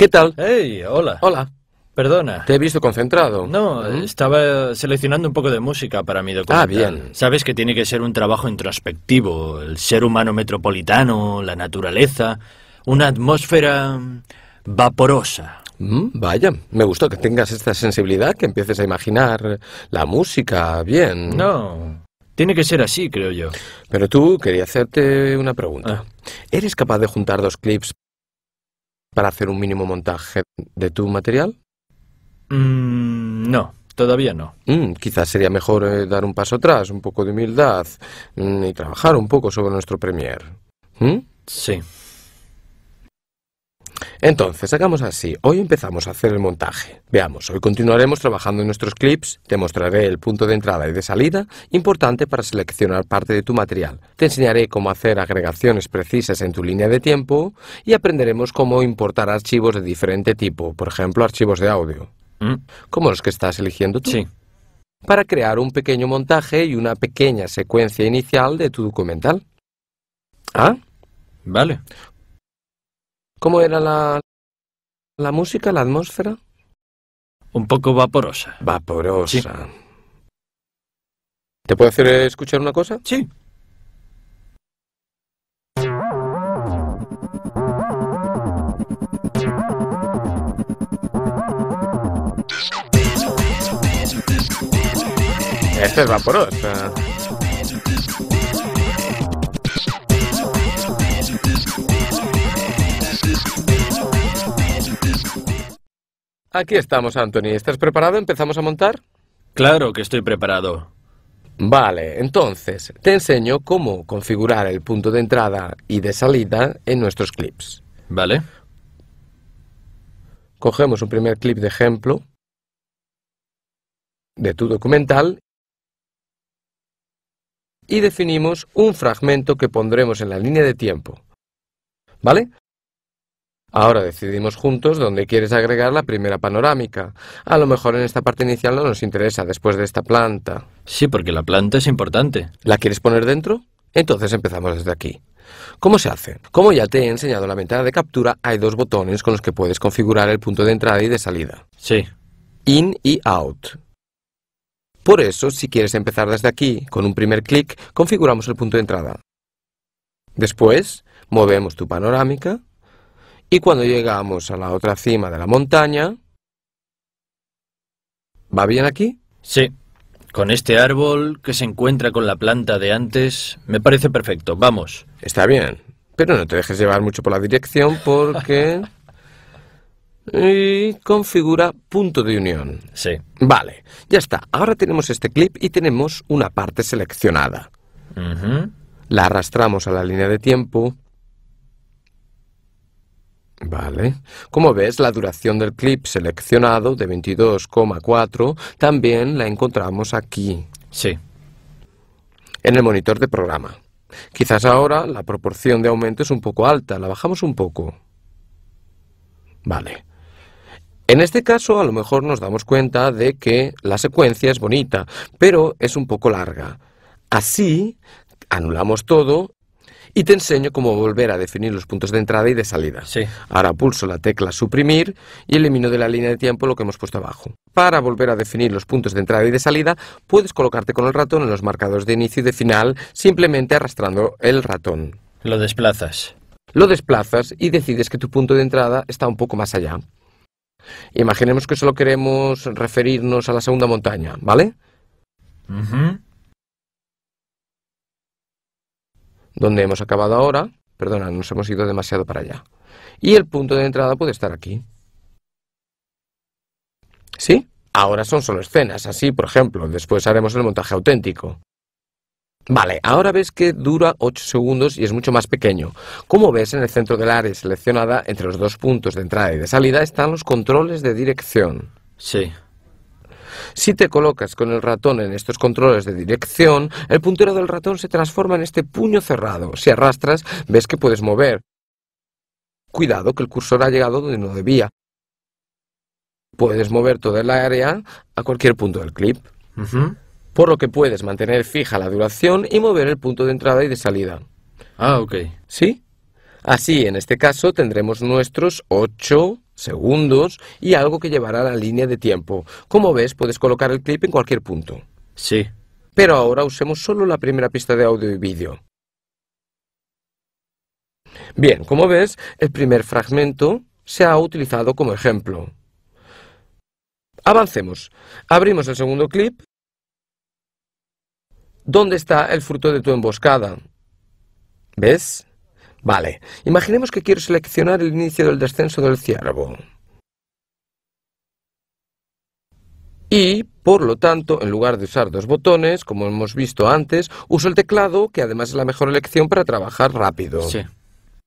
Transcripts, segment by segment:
¿Qué tal? Hey, hola. Hola. Perdona. Te he visto concentrado. No, mm. estaba seleccionando un poco de música para mi documental. Ah, bien. Sabes que tiene que ser un trabajo introspectivo, el ser humano metropolitano, la naturaleza, una atmósfera vaporosa. Mm, vaya, me gustó que tengas esta sensibilidad, que empieces a imaginar la música bien. No, tiene que ser así, creo yo. Pero tú quería hacerte una pregunta. Ah. ¿Eres capaz de juntar dos clips para hacer un mínimo montaje de tu material? Mm, no, todavía no. Mm, quizás sería mejor eh, dar un paso atrás, un poco de humildad mm, y trabajar un poco sobre nuestro premier. Sí. Entonces, hagamos así. Hoy empezamos a hacer el montaje. Veamos, hoy continuaremos trabajando en nuestros clips. Te mostraré el punto de entrada y de salida, importante para seleccionar parte de tu material. Te enseñaré cómo hacer agregaciones precisas en tu línea de tiempo y aprenderemos cómo importar archivos de diferente tipo, por ejemplo, archivos de audio. Mm. Como los que estás eligiendo tú. Sí. Para crear un pequeño montaje y una pequeña secuencia inicial de tu documental. ¿Ah? Vale. ¿Cómo era la, la música, la atmósfera? Un poco vaporosa. Vaporosa. ¿Te puedo hacer escuchar una cosa? Sí. Esta es vaporosa. Aquí estamos, Anthony. ¿Estás preparado? ¿Empezamos a montar? Claro que estoy preparado. Vale, entonces te enseño cómo configurar el punto de entrada y de salida en nuestros clips. Vale. Cogemos un primer clip de ejemplo de tu documental y definimos un fragmento que pondremos en la línea de tiempo. ¿Vale? Ahora decidimos juntos dónde quieres agregar la primera panorámica. A lo mejor en esta parte inicial no nos interesa después de esta planta. Sí, porque la planta es importante. ¿La quieres poner dentro? Entonces empezamos desde aquí. ¿Cómo se hace? Como ya te he enseñado en la ventana de captura, hay dos botones con los que puedes configurar el punto de entrada y de salida. Sí. In y out. Por eso, si quieres empezar desde aquí, con un primer clic, configuramos el punto de entrada. Después, movemos tu panorámica y cuando llegamos a la otra cima de la montaña... ¿Va bien aquí? Sí. Con este árbol que se encuentra con la planta de antes, me parece perfecto. Vamos. Está bien. Pero no te dejes llevar mucho por la dirección porque... y configura punto de unión. Sí. Vale, ya está. Ahora tenemos este clip y tenemos una parte seleccionada. La arrastramos a la línea de tiempo Vale. Como ves, la duración del clip seleccionado de 22,4 también la encontramos aquí. Sí. En el monitor de programa. Quizás ahora la proporción de aumento es un poco alta, la bajamos un poco. Vale. En este caso a lo mejor nos damos cuenta de que la secuencia es bonita, pero es un poco larga. Así anulamos todo y te enseño cómo volver a definir los puntos de entrada y de salida. Sí. Ahora pulso la tecla suprimir y elimino de la línea de tiempo lo que hemos puesto abajo. Para volver a definir los puntos de entrada y de salida, puedes colocarte con el ratón en los marcados de inicio y de final simplemente arrastrando el ratón. Lo desplazas. Lo desplazas y decides que tu punto de entrada está un poco más allá. Imaginemos que solo queremos referirnos a la segunda montaña, ¿vale? donde hemos acabado ahora, perdona, nos hemos ido demasiado para allá. Y el punto de entrada puede estar aquí. ¿Sí? Ahora son solo escenas, así, por ejemplo, después haremos el montaje auténtico. Vale, ahora ves que dura 8 segundos y es mucho más pequeño. Como ves, en el centro del área seleccionada, entre los dos puntos de entrada y de salida, están los controles de dirección. Sí. Si te colocas con el ratón en estos controles de dirección, el puntero del ratón se transforma en este puño cerrado. Si arrastras, ves que puedes mover. Cuidado que el cursor ha llegado donde no debía. Puedes mover toda el área a cualquier punto del clip. Por lo que puedes mantener fija la duración y mover el punto de entrada y de salida. Ah, ok. ¿Sí? Así, en este caso, tendremos nuestros ocho segundos y algo que llevará la línea de tiempo. Como ves, puedes colocar el clip en cualquier punto. Sí. Pero ahora usemos solo la primera pista de audio y vídeo. Bien, como ves, el primer fragmento se ha utilizado como ejemplo. Avancemos. Abrimos el segundo clip. ¿Dónde está el fruto de tu emboscada? ¿Ves? Vale, imaginemos que quiero seleccionar el inicio del descenso del ciervo. Y, por lo tanto, en lugar de usar dos botones, como hemos visto antes, uso el teclado, que además es la mejor elección para trabajar rápido. Sí.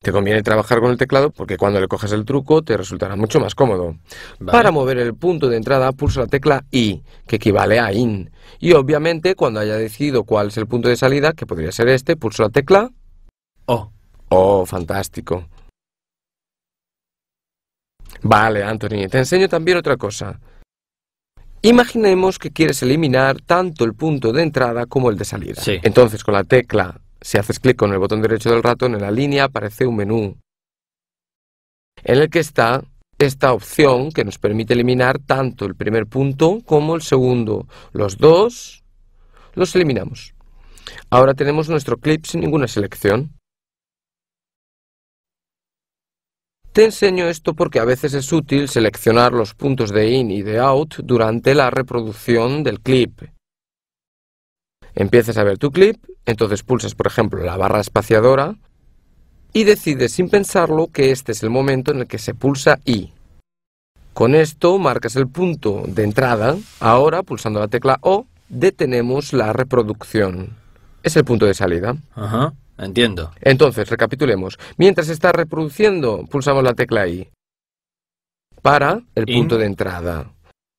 Te conviene trabajar con el teclado porque cuando le coges el truco te resultará mucho más cómodo. Para mover el punto de entrada pulso la tecla I, que equivale a IN. Y obviamente cuando haya decidido cuál es el punto de salida, que podría ser este, pulso la tecla O. Oh, fantástico. Vale, Anthony, te enseño también otra cosa. Imaginemos que quieres eliminar tanto el punto de entrada como el de salida. Entonces, con la tecla, si haces clic con el botón derecho del ratón en la línea, aparece un menú en el que está esta opción que nos permite eliminar tanto el primer punto como el segundo. Los dos los eliminamos. Ahora tenemos nuestro clip sin ninguna selección. Te enseño esto porque a veces es útil seleccionar los puntos de in y de out durante la reproducción del clip. Empiezas a ver tu clip, entonces pulsas por ejemplo la barra espaciadora y decides sin pensarlo que este es el momento en el que se pulsa I. Con esto marcas el punto de entrada, ahora pulsando la tecla O detenemos la reproducción. Es el punto de salida. Ajá. Entiendo. Entonces, recapitulemos. Mientras está reproduciendo, pulsamos la tecla I. Para el punto de entrada.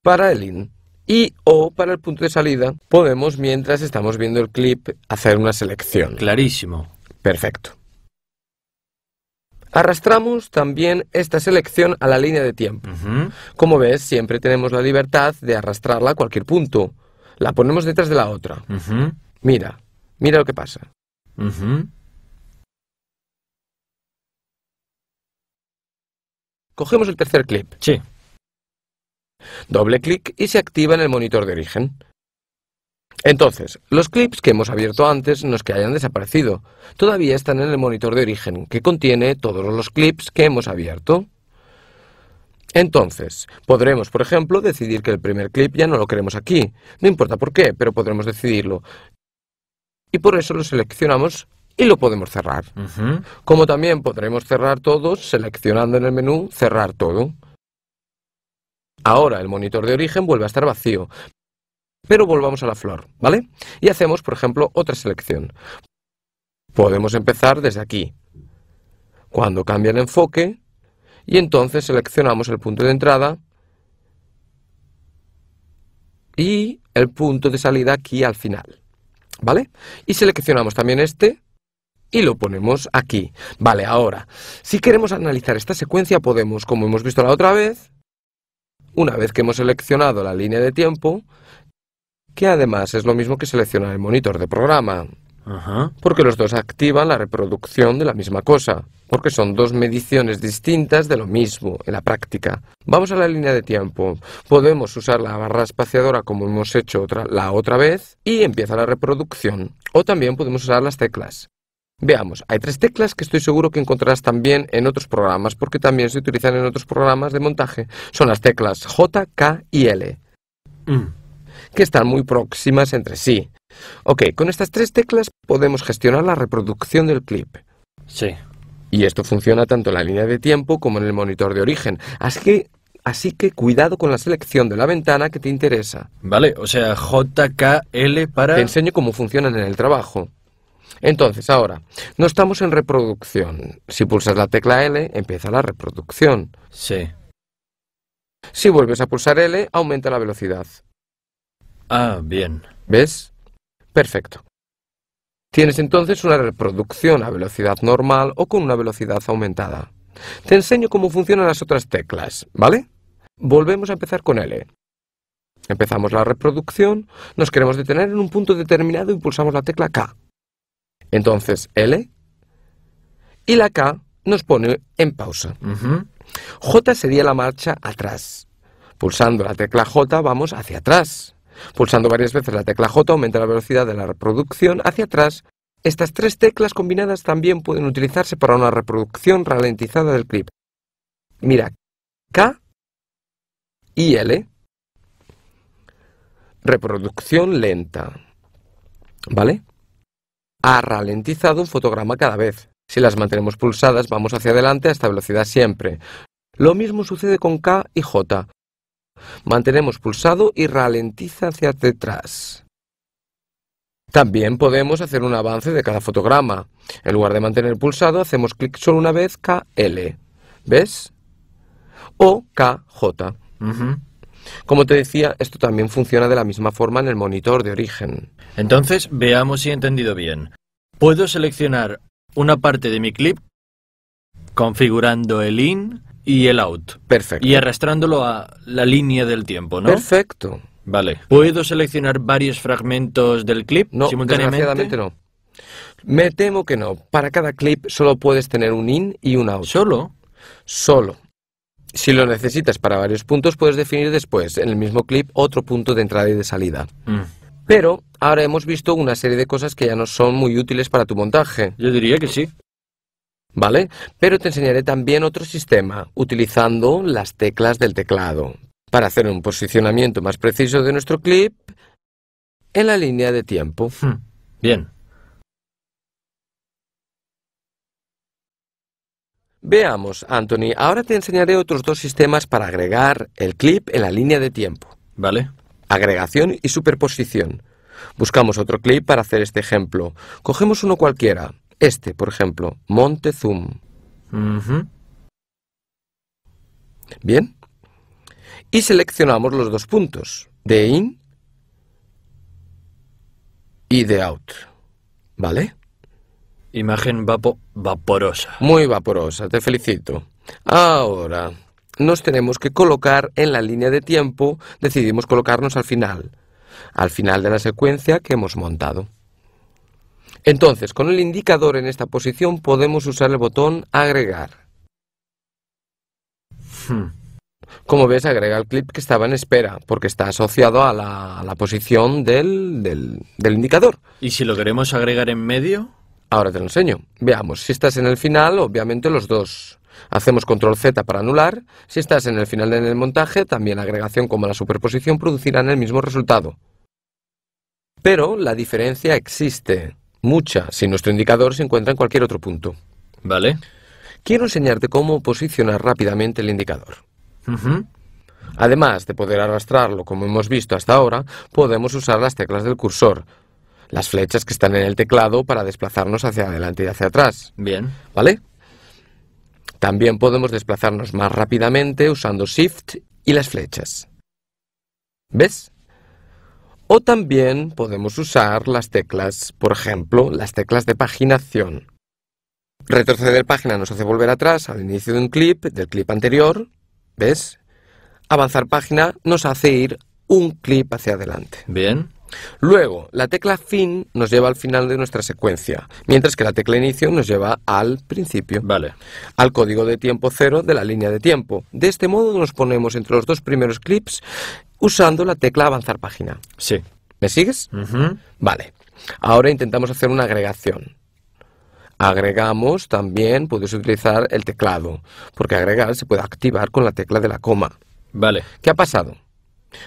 Para el in. Y o para el punto de salida, podemos, mientras estamos viendo el clip, hacer una selección. Clarísimo. Perfecto. Arrastramos también esta selección a la línea de tiempo. Como ves, siempre tenemos la libertad de arrastrarla a cualquier punto. La ponemos detrás de la otra. Mira, mira lo que pasa. Cogemos el tercer clip. Sí. Doble clic y se activa en el monitor de origen. Entonces, los clips que hemos abierto antes los que hayan desaparecido, todavía están en el monitor de origen, que contiene todos los clips que hemos abierto. Entonces, podremos, por ejemplo, decidir que el primer clip ya no lo queremos aquí. No importa por qué, pero podremos decidirlo y por eso lo seleccionamos y lo podemos cerrar. Como también podremos cerrar todos seleccionando en el menú cerrar todo. Ahora el monitor de origen vuelve a estar vacío, pero volvamos a la flor, ¿vale? Y hacemos, por ejemplo, otra selección. Podemos empezar desde aquí. Cuando cambia el enfoque, y entonces seleccionamos el punto de entrada y el punto de salida aquí al final. ¿Vale? Y seleccionamos también este y lo ponemos aquí. Vale, ahora, si queremos analizar esta secuencia podemos, como hemos visto la otra vez, una vez que hemos seleccionado la línea de tiempo, que además es lo mismo que seleccionar el monitor de programa, porque los dos activan la reproducción de la misma cosa, porque son dos mediciones distintas de lo mismo en la práctica. Vamos a la línea de tiempo. Podemos usar la barra espaciadora como hemos hecho la otra vez y empieza la reproducción. O también podemos usar las teclas. Veamos, hay tres teclas que estoy seguro que encontrarás también en otros programas, porque también se utilizan en otros programas de montaje. Son las teclas J, K y L, mm. que están muy próximas entre sí. Ok, con estas tres teclas podemos gestionar la reproducción del clip. Sí. Y esto funciona tanto en la línea de tiempo como en el monitor de origen. Así que, así que cuidado con la selección de la ventana que te interesa. Vale, o sea, L para... Te enseño cómo funcionan en el trabajo. Entonces, ahora, no estamos en reproducción. Si pulsas la tecla L, empieza la reproducción. Sí. Si vuelves a pulsar L, aumenta la velocidad. Ah, bien. ¿Ves? Perfecto. Tienes entonces una reproducción a velocidad normal o con una velocidad aumentada. Te enseño cómo funcionan las otras teclas, ¿vale? Volvemos a empezar con L. Empezamos la reproducción, nos queremos detener en un punto determinado y pulsamos la tecla K. Entonces L y la K nos pone en pausa. J sería la marcha atrás. Pulsando la tecla J vamos hacia atrás. Pulsando varias veces la tecla J aumenta la velocidad de la reproducción hacia atrás. Estas tres teclas combinadas también pueden utilizarse para una reproducción ralentizada del clip. Mira, K y L. Reproducción lenta. ¿Vale? Ha ralentizado un fotograma cada vez. Si las mantenemos pulsadas, vamos hacia adelante a esta velocidad siempre. Lo mismo sucede con K y J. Mantenemos pulsado y ralentiza hacia detrás. También podemos hacer un avance de cada fotograma. En lugar de mantener pulsado, hacemos clic solo una vez KL. ¿Ves? O KJ. Como te decía, esto también funciona de la misma forma en el monitor de origen. Entonces, veamos si he entendido bien. Puedo seleccionar una parte de mi clip configurando el IN y el out. Perfecto. Y arrastrándolo a la línea del tiempo, ¿no? Perfecto. Vale. ¿Puedo seleccionar varios fragmentos del clip no, Desgraciadamente no. Me temo que no. Para cada clip solo puedes tener un in y un out. ¿Solo? Solo. Si lo necesitas para varios puntos, puedes definir después, en el mismo clip, otro punto de entrada y de salida. Mm. Pero ahora hemos visto una serie de cosas que ya no son muy útiles para tu montaje. Yo diría que sí. ¿vale? Pero te enseñaré también otro sistema utilizando las teclas del teclado para hacer un posicionamiento más preciso de nuestro clip en la línea de tiempo. Hmm, bien. Veamos, Anthony, ahora te enseñaré otros dos sistemas para agregar el clip en la línea de tiempo. ¿Vale? Agregación y superposición. Buscamos otro clip para hacer este ejemplo. Cogemos uno cualquiera. Este, por ejemplo, Montezum. Zoom. Bien. Y seleccionamos los dos puntos, de in y de out. ¿Vale? Imagen vaporosa. Muy vaporosa, te felicito. Ahora, nos tenemos que colocar en la línea de tiempo, decidimos colocarnos al final, al final de la secuencia que hemos montado. Entonces, con el indicador en esta posición podemos usar el botón Agregar. Hmm. Como ves, agrega el clip que estaba en espera, porque está asociado a la, posición del, del indicador. ¿Y si lo queremos agregar en medio? Ahora te lo enseño. Veamos, si estás en el final, obviamente los dos. Hacemos control Z para anular. Si estás en el final del montaje, también la agregación como la superposición producirán el mismo resultado. Pero la diferencia existe mucha si nuestro indicador se encuentra en cualquier otro punto. ¿Vale? Quiero enseñarte cómo posicionar rápidamente el indicador. Además de poder arrastrarlo como hemos visto hasta ahora, podemos usar las teclas del cursor, las flechas que están en el teclado para desplazarnos hacia adelante y hacia atrás. Bien. ¿Vale? También podemos desplazarnos más rápidamente usando Shift y las flechas. ¿Ves? O también podemos usar las teclas, por ejemplo, las teclas de paginación. Retroceder página nos hace volver atrás al inicio de un clip, del clip anterior, ¿ves? Avanzar página nos hace ir un clip hacia adelante. Bien. Luego, la tecla fin nos lleva al final de nuestra secuencia, mientras que la tecla inicio nos lleva al principio. Vale. Al código de tiempo cero de la línea de tiempo. De este modo nos ponemos entre los dos primeros clips usando la tecla avanzar página. Sí. ¿Me sigues? Vale. Ahora intentamos hacer una agregación. Agregamos también, puedes utilizar el teclado, porque agregar se puede activar con la tecla de la coma. Vale. ¿Qué ha pasado?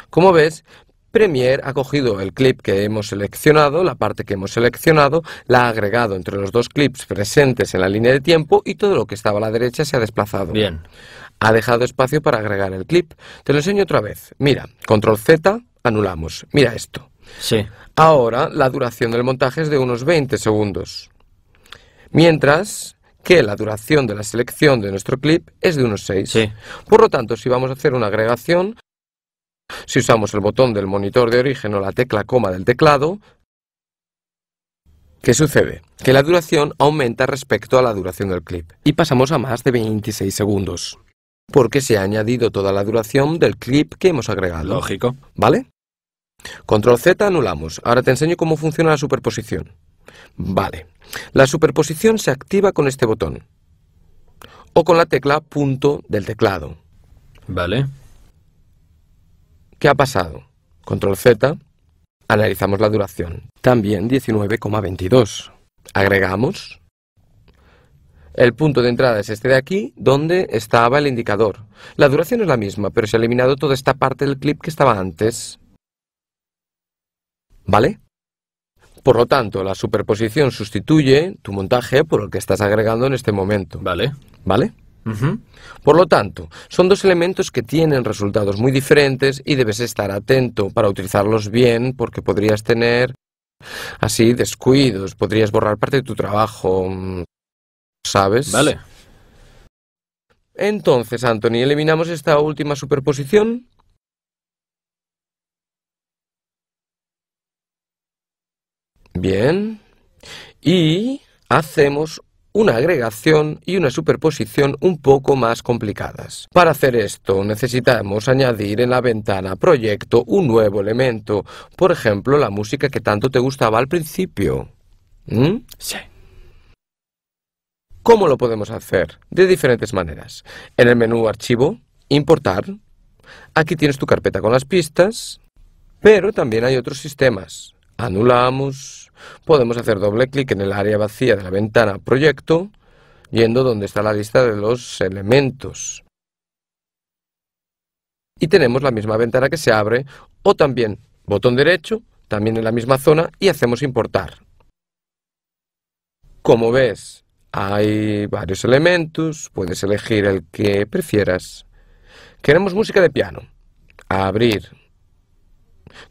Como ves, Premiere ha cogido el clip que hemos seleccionado, la parte que hemos seleccionado, la ha agregado entre los dos clips presentes en la línea de tiempo y todo lo que estaba a la derecha se ha desplazado. Bien ha dejado espacio para agregar el clip. Te lo enseño otra vez. Mira, control Z, anulamos. Mira esto. Sí. Ahora la duración del montaje es de unos 20 segundos. Mientras que la duración de la selección de nuestro clip es de unos 6. Por lo tanto, si vamos a hacer una agregación, si usamos el botón del monitor de origen o la tecla coma del teclado, ¿Qué sucede? Que la duración aumenta respecto a la duración del clip y pasamos a más de 26 segundos porque se ha añadido toda la duración del clip que hemos agregado. Lógico. ¿Vale? Control Z anulamos. Ahora te enseño cómo funciona la superposición. Vale. La superposición se activa con este botón. O con la tecla punto del teclado. Vale. ¿Qué ha pasado? Control Z. Analizamos la duración. También 19,22. Agregamos. El punto de entrada es este de aquí, donde estaba el indicador. La duración es la misma, pero se ha eliminado toda esta parte del clip que estaba antes. ¿Vale? Por lo tanto, la superposición sustituye tu montaje por el que estás agregando en este momento. Vale. ¿Vale? Por lo tanto, son dos elementos que tienen resultados muy diferentes y debes estar atento para utilizarlos bien porque podrías tener así descuidos, podrías borrar parte de tu trabajo, mm, ¿Sabes? Vale. Entonces, Anthony, eliminamos esta última superposición. Bien. Y hacemos una agregación y una superposición un poco más complicadas. Para hacer esto necesitamos añadir en la ventana proyecto un nuevo elemento, por ejemplo la música que tanto te gustaba al principio. ¿Mm? Sí. ¿Cómo lo podemos hacer? De diferentes maneras. En el menú Archivo, Importar. Aquí tienes tu carpeta con las pistas, pero también hay otros sistemas. Anulamos, podemos hacer doble clic en el área vacía de la ventana Proyecto, yendo donde está la lista de los elementos. Y tenemos la misma ventana que se abre, o también botón derecho, también en la misma zona, y hacemos Importar. Como ves, hay varios elementos, puedes elegir el que prefieras. Queremos música de piano. Abrir.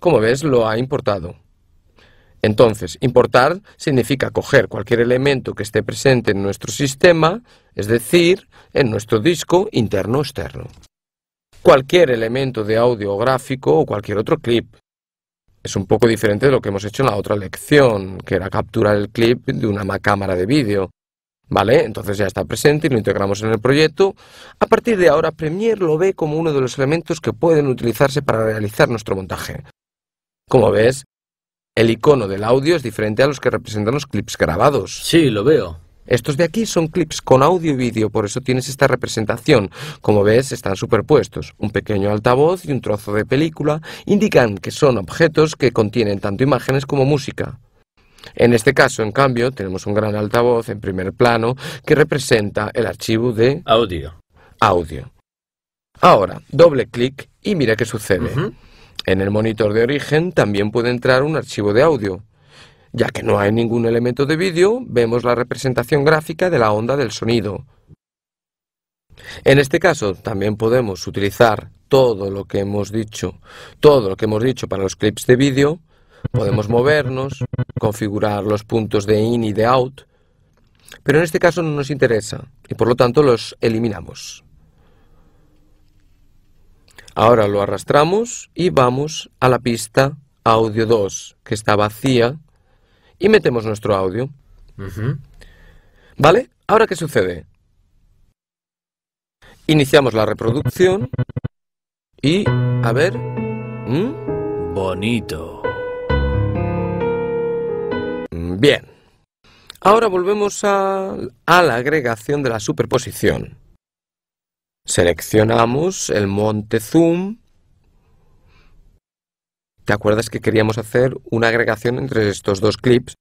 Como ves, lo ha importado. Entonces, importar significa coger cualquier elemento que esté presente en nuestro sistema, es decir, en nuestro disco interno o externo. Cualquier elemento de audio gráfico o cualquier otro clip. Es un poco diferente de lo que hemos hecho en la otra lección, que era capturar el clip de una cámara de vídeo. ¿Vale? Entonces ya está presente y lo integramos en el proyecto. A partir de ahora, Premiere lo ve como uno de los elementos que pueden utilizarse para realizar nuestro montaje. Como ves, el icono del audio es diferente a los que representan los clips grabados. Sí, lo veo. Estos de aquí son clips con audio y vídeo, por eso tienes esta representación. Como ves, están superpuestos. Un pequeño altavoz y un trozo de película indican que son objetos que contienen tanto imágenes como música. En este caso, en cambio, tenemos un gran altavoz en primer plano que representa el archivo de audio. audio. Ahora, doble clic y mira qué sucede. En el monitor de origen también puede entrar un archivo de audio. Ya que no hay ningún elemento de vídeo, vemos la representación gráfica de la onda del sonido. En este caso, también podemos utilizar todo lo que hemos dicho, todo lo que hemos dicho para los clips de vídeo Podemos movernos, configurar los puntos de in y de out, pero en este caso no nos interesa y por lo tanto los eliminamos. Ahora lo arrastramos y vamos a la pista audio 2, que está vacía, y metemos nuestro audio. ¿Vale? ¿Ahora qué sucede? Iniciamos la reproducción y, a ver... Bonito. Bien. Ahora volvemos a, la agregación de la superposición. Seleccionamos el monte zoom. ¿Te acuerdas que queríamos hacer una agregación entre estos dos clips?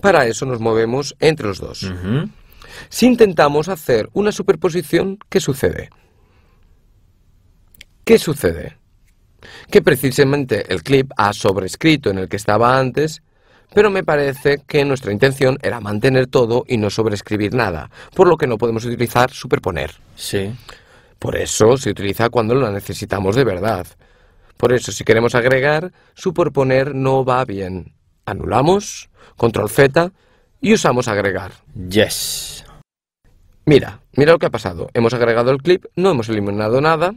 Para eso nos movemos entre los dos. Si intentamos hacer una superposición, ¿qué sucede? ¿Qué sucede? Que precisamente el clip ha sobrescrito en el que estaba antes pero me parece que nuestra intención era mantener todo y no sobreescribir nada, por lo que no podemos utilizar superponer. Sí. Por eso se utiliza cuando lo necesitamos de verdad. Por eso, si queremos agregar, superponer no va bien. Anulamos, control Z y usamos agregar. Yes. Mira, mira lo que ha pasado. Hemos agregado el clip, no hemos eliminado nada,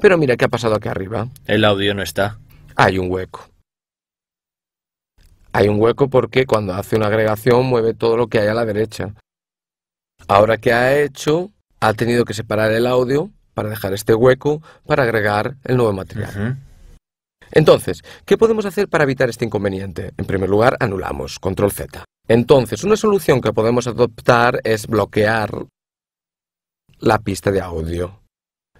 pero mira qué ha pasado aquí arriba. El audio no está. Hay un hueco. Hay un hueco porque cuando hace una agregación mueve todo lo que hay a la derecha. Ahora que ha hecho, ha tenido que separar el audio para dejar este hueco para agregar el nuevo material. Entonces, ¿qué podemos hacer para evitar este inconveniente? En primer lugar, anulamos, control Z. Entonces, una solución que podemos adoptar es bloquear la pista de audio.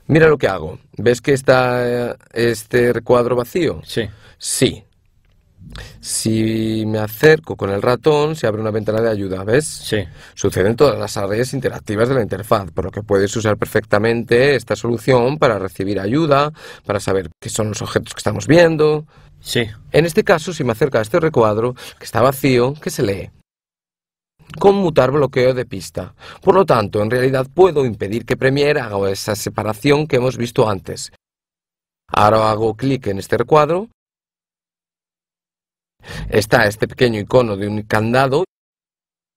Mira lo que hago. ¿Ves que está eh, este cuadro vacío? Sí. Sí. Si me acerco con el ratón, se abre una ventana de ayuda, ¿ves? Sí. Suceden todas las áreas interactivas de la interfaz, por lo que puedes usar perfectamente esta solución para recibir ayuda, para saber qué son los objetos que estamos viendo. Sí. En este caso, si me acerco a este recuadro, que está vacío, que se lee. Conmutar bloqueo de pista. Por lo tanto, en realidad puedo impedir que Premiere haga esa separación que hemos visto antes. Ahora hago clic en este recuadro Está este pequeño icono de un candado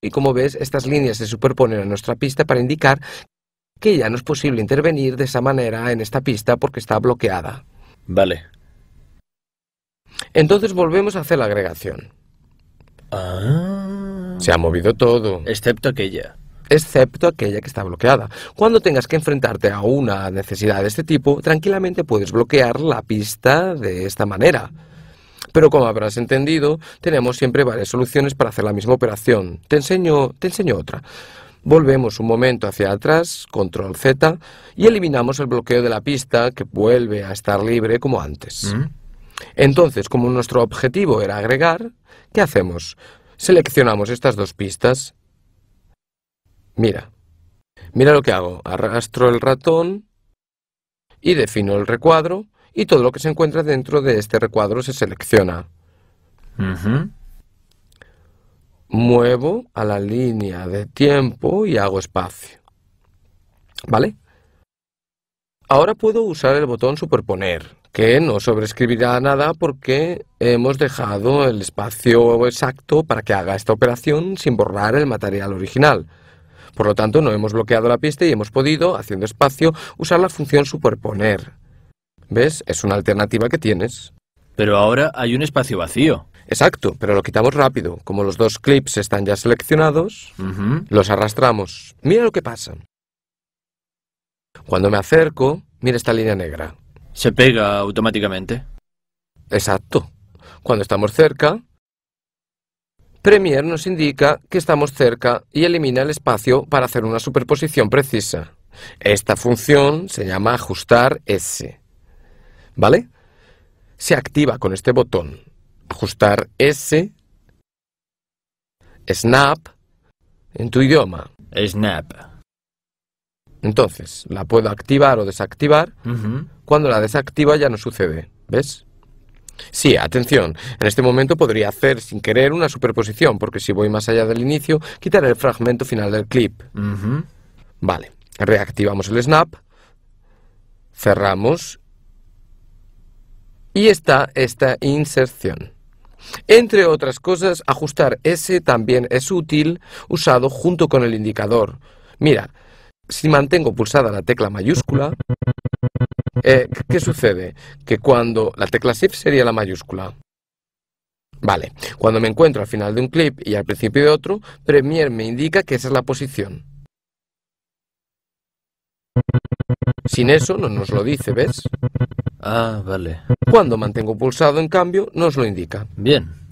y como ves estas líneas se superponen a nuestra pista para indicar que ya no es posible intervenir de esa manera en esta pista porque está bloqueada. Vale. Entonces volvemos a hacer la agregación. Ah. Se ha movido todo. Excepto aquella. Excepto aquella que está bloqueada. Cuando tengas que enfrentarte a una necesidad de este tipo, tranquilamente puedes bloquear la pista de esta manera. Pero como habrás entendido, tenemos siempre varias soluciones para hacer la misma operación. Te enseño, te otra. Volvemos un momento hacia atrás, control Z, y eliminamos el bloqueo de la pista que vuelve a estar libre como antes. Mm. Entonces, como nuestro objetivo era agregar, ¿qué hacemos? Seleccionamos estas dos pistas. Mira, mira lo que hago. Arrastro el ratón y defino el recuadro y todo lo que se encuentra dentro de este recuadro se selecciona. Muevo a la línea de tiempo y hago espacio. ¿Vale? Ahora puedo usar el botón superponer, que no sobreescribirá nada porque hemos dejado el espacio exacto para que haga esta operación sin borrar el material original. Por lo tanto, no hemos bloqueado la pista y hemos podido, haciendo espacio, usar la función superponer. ¿Ves? Es una alternativa que tienes. Pero ahora hay un espacio vacío. Exacto, pero lo quitamos rápido. Como los dos clips están ya seleccionados, los arrastramos. Mira lo que pasa. Cuando me acerco, mira esta línea negra. Se pega automáticamente. Exacto. Cuando estamos cerca, Premiere nos indica que estamos cerca y elimina el espacio para hacer una superposición precisa. Esta función se llama ajustar S. ¿vale? Se activa con este botón, ajustar S, snap, en tu idioma. Snap. Entonces, la puedo activar o desactivar. Cuando la desactiva ya no sucede, ¿ves? Sí, atención, en este momento podría hacer sin querer una superposición, porque si voy más allá del inicio, quitaré el fragmento final del clip. Vale, reactivamos el snap, cerramos y está esta inserción. Entre otras cosas, ajustar S también es útil usado junto con el indicador. Mira, si mantengo pulsada la tecla mayúscula, eh, ¿qué sucede? Que cuando la tecla Shift sería la mayúscula. Vale, cuando me encuentro al final de un clip y al principio de otro, Premiere me indica que esa es la posición. Sin eso no nos lo dice, ¿ves? Ah, vale. Cuando mantengo pulsado, en cambio, nos lo indica. Bien.